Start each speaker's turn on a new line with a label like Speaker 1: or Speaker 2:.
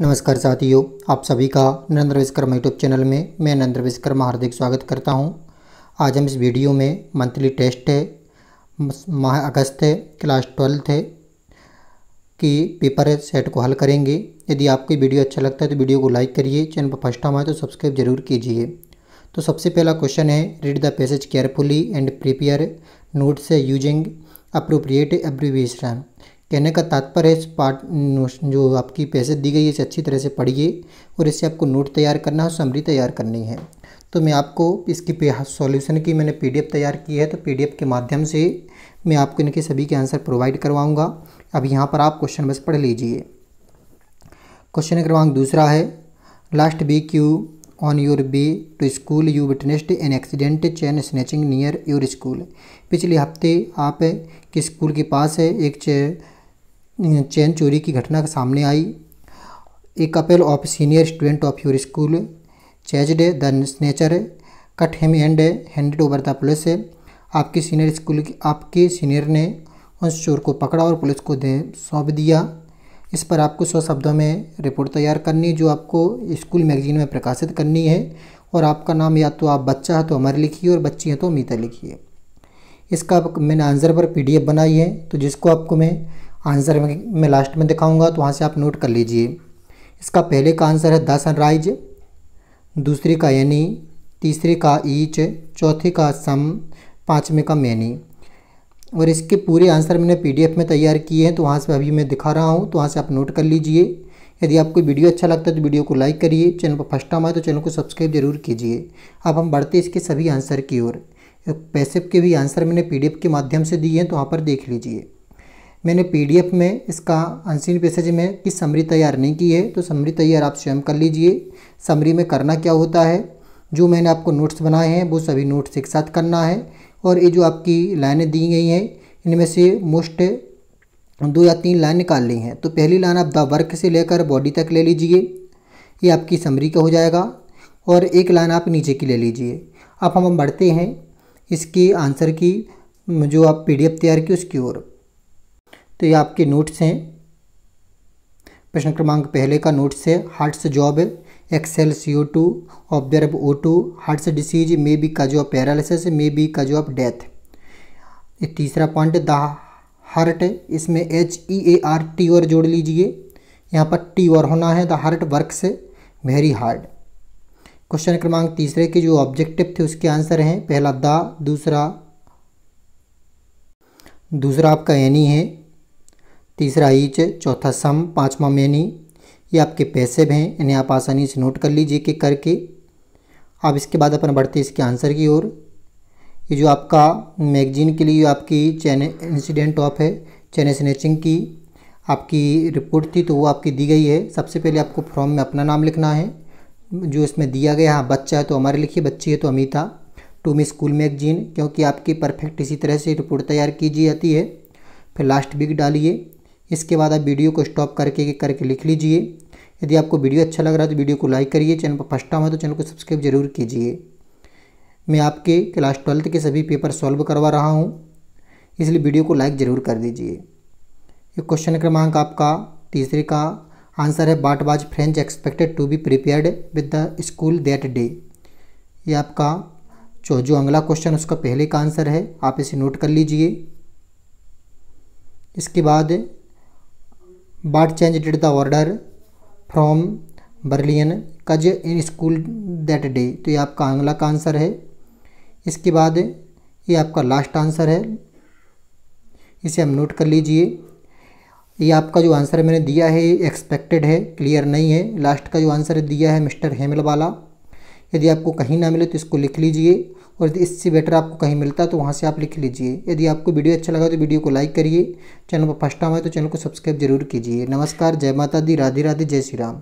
Speaker 1: नमस्कार साथियों आप सभी का नरेंद्र विश्वकर्मा यूट्यूब चैनल में मैं नरेंद्र विश्वकर्मा हार्दिक स्वागत करता हूं आज हम इस वीडियो में मंथली टेस्ट है माह अगस्त है क्लास ट्वेल्थ है कि पेपर है सेट को हल करेंगे यदि आपको वीडियो अच्छा लगता है तो वीडियो को लाइक करिए चैनल पर फर्स्ट टाइम आए तो सब्सक्राइब जरूर कीजिए तो सबसे पहला क्वेश्चन है read the passage carefully and prepare notes using appropriate abbreviation कहने का तात्पर्य इस पार्ट जो आपकी पैसे दी गई है इसे अच्छी तरह से पढ़िए और इससे आपको नोट तैयार करना है और समरी तैयार करनी है तो मैं आपको इसकी सॉल्यूशन की मैंने पीडीएफ तैयार की है तो पीडीएफ के माध्यम से मैं आपको इनके सभी के आंसर प्रोवाइड करवाऊँगा अब यहाँ पर आप क्वेश्चन बस पढ़ लीजिए क्वेश्चन क्रमांक दूसरा है last B Q on your way to school you witnessed an accident chain snatching near your school पिछले हफ्ते आप के स्कूल के पास है एक चैन चोरी की घटना सामने आई a couple of senior student of your school chased the snatcher caught him and handed over the police आपके सीनियर स्कूल आपके सीनियर ने उस चोर को पकड़ा और पुलिस को दे सौंप दिया इस पर आपको सौ शब्दों में रिपोर्ट तैयार करनी है जो आपको स्कूल मैगजीन में प्रकाशित करनी है और आपका नाम या तो आप बच्चा है तो अमर लिखिए और बच्ची हैं तो अमिता लिखिए इसका मैंने आंसर पर पी बनाई है तो जिसको आपको मैं आंसर में लास्ट में दिखाऊँगा तो वहाँ से आप नोट कर लीजिए इसका पहले का आंसर है द सनराइज दूसरे का यानी तीसरे का ईच चौथे का सम पाँचवें का मैनी और इसके पूरे आंसर मैंने पीडीएफ में तैयार किए हैं तो वहाँ से अभी मैं दिखा रहा हूँ तो वहाँ से आप नोट कर लीजिए यदि आपको वीडियो अच्छा लगता है तो वीडियो को लाइक करिए चैनल पर फर्स्ट टाइम आए तो चैनल को सब्सक्राइब जरूर कीजिए अब हम बढ़ते इसके सभी आंसर की ओर पैसे के भी आंसर मैंने पीडीएफ के माध्यम से दिए हैं तो वहाँ पर देख लीजिए मैंने पीडीएफ में इसका अनसीन पैसेज में कि समरी तैयार नहीं की है तो समरी तैयार आप स्वयं कर लीजिए समरी में करना क्या होता है जो मैंने आपको नोट्स बनाए हैं वो सभी नोट्स एक साथ करना है और ये जो आपकी लाइनें दी गई हैं इनमें से मोस्ट दो या तीन लाइन निकाल ली हैं तो पहली लाइन आप द वर्क से लेकर बॉडी तक ले लीजिए ये आपकी समरी का हो जाएगा और एक लाइन आप नीचे की ले लीजिए अब हम बढ़ते हैं इसकी आंसर की जो आप पी तैयार की उसकी ओर तो ये आपके नोट्स हैं प्रश्न क्रमांक पहले का नोट्स है हार्ट्स जॉब है excels CO2, observe O2, heart disease may be of of may be be cause of death तीसरा पॉइंट द हार्ट इसमें H E A R T और जोड़ लीजिए यहाँ पर टी और होना है द हार्ट वर्क से वेरी हार्ड क्वेश्चन क्रमांक तीसरे के जो ऑब्जेक्टिव थे उसके आंसर हैं पहला द दूसरा दूसरा आपका एनी है तीसरा ईच चौथा सम पांचवा मैनी ये आपके पैसे भी हैं इन्हें आप आसानी से नोट कर लीजिए कि करके अब इसके बाद अपन बढ़ते इसके आंसर की ओर ये जो आपका मैगजीन के लिए आपकी चैन इंसिडेंट ऑफ है चैन स्नेचिंग की आपकी रिपोर्ट थी तो वो आपकी दी गई है सबसे पहले आपको फॉर्म में अपना नाम लिखना है जो इसमें दिया गया हाँ बच्चा है तो हमारे लिखिए बच्ची है तो Amita to me school magazine क्योंकि आपकी परफेक्ट इसी तरह से रिपोर्ट तैयार की जाती है फिर लास्ट वीक डालिए इसके बाद आप वीडियो को स्टॉप करके करके लिख लीजिए यदि आपको वीडियो अच्छा लग रहा है तो वीडियो को लाइक करिए चैनल पर फर्स्ट टाइम है तो चैनल को सब्सक्राइब जरूर कीजिए मैं आपके क्लास ट्वेल्थ के सभी पेपर सॉल्व करवा रहा हूँ इसलिए वीडियो को लाइक ज़रूर कर दीजिए ये क्वेश्चन क्रमांक आपका तीसरे का आंसर है but was French expected to be prepared with the school that day ये आपका जो जो अगला क्वेश्चन उसका पहले का आंसर है आप इसे नोट कर लीजिए इसके बाद change did the order from बर्लियन cause in school that day तो ये आपका अगला का आंसर है इसके बाद ये आपका लास्ट आंसर है इसे हम नोट कर लीजिए ये आपका जो आंसर मैंने दिया है एक्सपेक्टेड है क्लियर नहीं है लास्ट का जो आंसर दिया है मिस्टर हेमल वाला यदि आपको कहीं ना मिले तो इसको लिख लीजिए और यदि इससे बेटर आपको कहीं मिलता तो वहाँ से आप लिख लीजिए यदि आपको वीडियो अच्छा लगा तो वीडियो को लाइक करिए चैनल पर फर्स्ट टाइम है तो चैनल को सब्सक्राइब जरूर कीजिए नमस्कार जय माता दी राधे राधे जय श्री राम